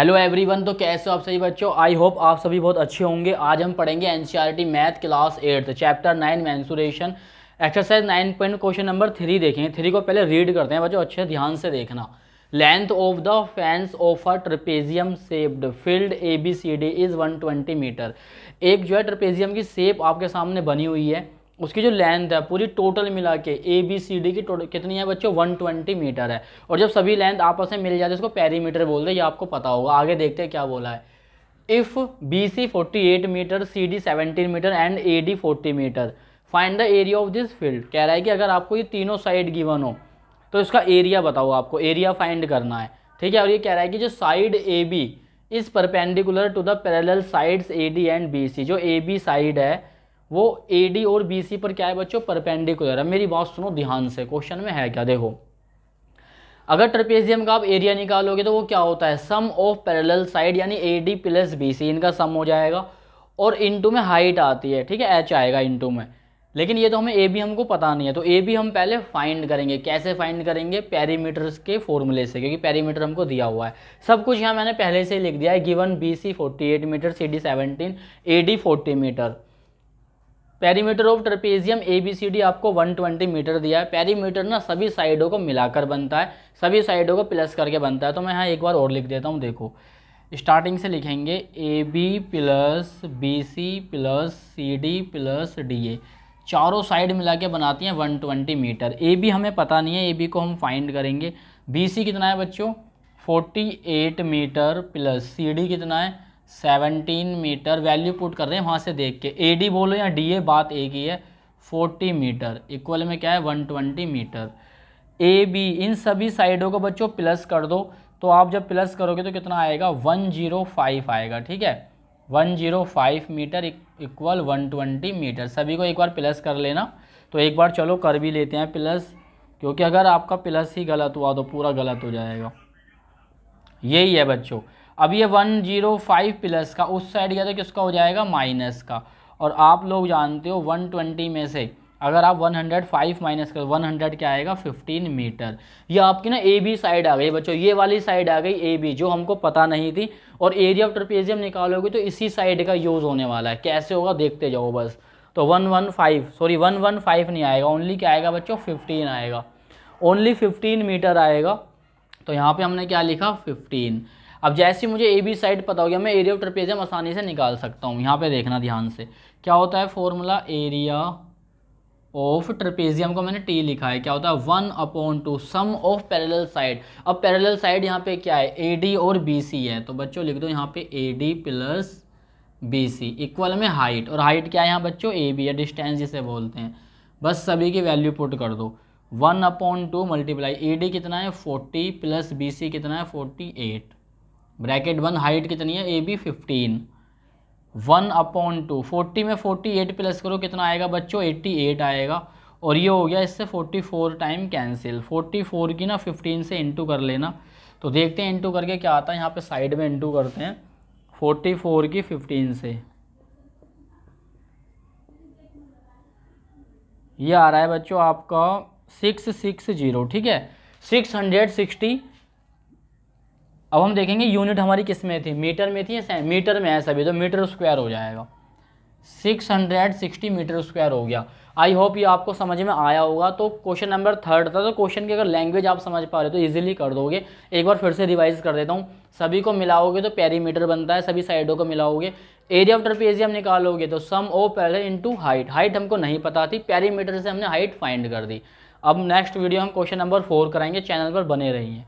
hello everyone तो कैसे हो आप सभी बच्चों आई होप आप सभी बहुत अच्छे होंगे आज हम पढ़ेंगे NCERT math class eighth chapter nine mensuration exercise nine point question number three देखें थ्री को पहले रीड करते हैं बच्चों अच्छे ध्यान से देखना length of the fence of a trapezium shaped field A B C D is one twenty metre एक जो है ट्रपेजियम की सेप आपके सामने बनी हुई है उसकी जो लेंथ है पूरी टोटल मिला के ए बी सी डी की टोटल कितनी है बच्चों 120 मीटर है और जब सभी लेंथ आपस में मिल जाती है इसको पैरीमीटर बोल रहे ये आपको पता होगा आगे देखते हैं क्या बोला है if B C forty eight metre C D seventeen metre and A D forty metre find the area of this field कह रहा है कि अगर आपको ये तीनों साइड गिवन हो तो इसका एरिया बताओ आपको एरिया फाइंड करना है ठीक है और ये कह रहा है कि जो side A B is perpendicular to the parallel sides A D and B C जो ए बी साइड है वो ए डी और बी सी पर क्या है बच्चों परपेंडिकुलर है मेरी बात सुनो ध्यान से क्वेश्चन में है क्या देखो अगर ट्रपेजियम का आप एरिया निकालोगे तो वो क्या होता है सम ऑफ पैरेलल साइड यानी A D plus B C इनका सम हो जाएगा और इंटू में हाइट आती है ठीक है एच आएगा इंटू में लेकिन ये तो हमें ए बी हमको पता नहीं है तो ए बी हम पहले फाइंड करेंगे कैसे फाइंड करेंगे पेरीमीटर्स के फॉर्मूले से क्योंकि पैरीमीटर हमको दिया हुआ है सब कुछ यहाँ मैंने पहले से ही लिख दिया है given B C forty eight metre C D seventeen A D forty metre perimeter of trapezium A B C D आपको 120 मीटर दिया है पेरीमीटर ना सभी साइडों को मिलाकर बनता है सभी साइडों को प्लस करके बनता है तो मैं यहाँ एक बार और लिख देता हूँ देखो स्टार्टिंग से लिखेंगे A B plus B C plus C D plus D A चारों साइड मिला के बनाती हैं 120 मीटर ए बी हमें पता नहीं है ए बी को हम फाइंड करेंगे बी सी कितना है बच्चों 48 मीटर प्लस सी डी कितना है सेवनटीन मीटर वैल्यू पुट कर रहे हैं वहाँ से देख के ए डी बोलो या डी ए बात एक ही है फोर्टी मीटर इक्वल में क्या है one twenty metre A B इन सभी साइडों को बच्चों प्लस कर दो तो आप जब प्लस करोगे तो कितना आएगा वन जीरो फाइव आएगा ठीक है one zero five metre equal one twenty metre सभी को एक बार प्लस कर लेना तो एक बार चलो कर भी लेते हैं प्लस क्योंकि अगर आपका प्लस ही गलत हुआ तो पूरा गलत हो जाएगा यही है बच्चों अब ये वन जीरो फाइव प्लस का उस साइड गया तो किसका हो जाएगा माइनस का और आप लोग जानते हो वन ट्वेंटी में से अगर आप 105 माइनस कर 100 क्या आएगा 15 मीटर ये आपकी ना ए बी साइड आ गई बच्चों ये वाली साइड आ गई ए बी जो हमको पता नहीं थी और एरिया ऑफ ट्रपेजियम निकालोगे तो इसी साइड का यूज़ होने वाला है कैसे होगा देखते जाओ बस तो 115 सॉरी 115 नहीं आएगा ओनली क्या आएगा बच्चों 15 आएगा ओनली 15 मीटर आएगा तो यहाँ पे हमने क्या लिखा फिफ्टीन अब जैसे मुझे ए बी साइड पता हो गया मैं एरिया ऑफ ट्रपेजियम आसानी से निकाल सकता हूँ यहाँ पे देखना ध्यान से क्या होता है फॉर्मूला एरिया ऑफ ट्रपेजियम को मैंने टी लिखा है क्या होता है one upon two sum of parallel side अब पैरेलल साइड यहाँ पे क्या है ए डी और बी सी है तो बच्चों लिख दो यहाँ पे A D plus B C equal में हाइट और हाइट क्या है यहाँ बच्चों ए बी या डिस्टेंस जिसे बोलते हैं बस सभी की वैल्यू पुट कर दो one upon two multiply A D कितना है फोर्टी प्लस बी सी कितना है forty eight bracket one height कितनी है A B fifteen one upon two forty में फोर्टी एट प्लस करो कितना आएगा बच्चों एट्टी एट आएगा और ये हो गया इससे forty four time cancel forty four की ना फिफ्टीन से इंटू कर लेना तो देखते हैं इंटू करके क्या आता है यहाँ पे साइड में इंटू करते हैं फोर्टी फोर की फिफ्टीन से ये आ रहा है बच्चों आपका सिक्स सिक्स जीरो ठीक है सिक्स हंड्रेड सिक्सटी अब हम देखेंगे यूनिट हमारी किस में थी मीटर में थी या मीटर में है सभी तो मीटर स्क्वायर हो जाएगा 660 मीटर स्क्वायर हो गया आई होप ये आपको समझ में आया होगा तो क्वेश्चन नंबर थर्ड था तो क्वेश्चन की अगर लैंग्वेज आप समझ पा रहे हो तो इजीली कर दोगे एक बार फिर से रिवाइज कर देता हूँ सभी को मिलाओगे तो पेरीमीटर बनता है सभी साइडों को मिलाओगे एरिया ऑफ ट्रपेजियम निकालोगे तो सम ओ पहले इनटू हाइट हाइट हमको नहीं पता थी पेरीमीटर से हमने हाइट फाइंड कर दी अब नेक्स्ट वीडियो हम क्वेश्चन नंबर फोर कराएंगे चैनल पर बने रहिए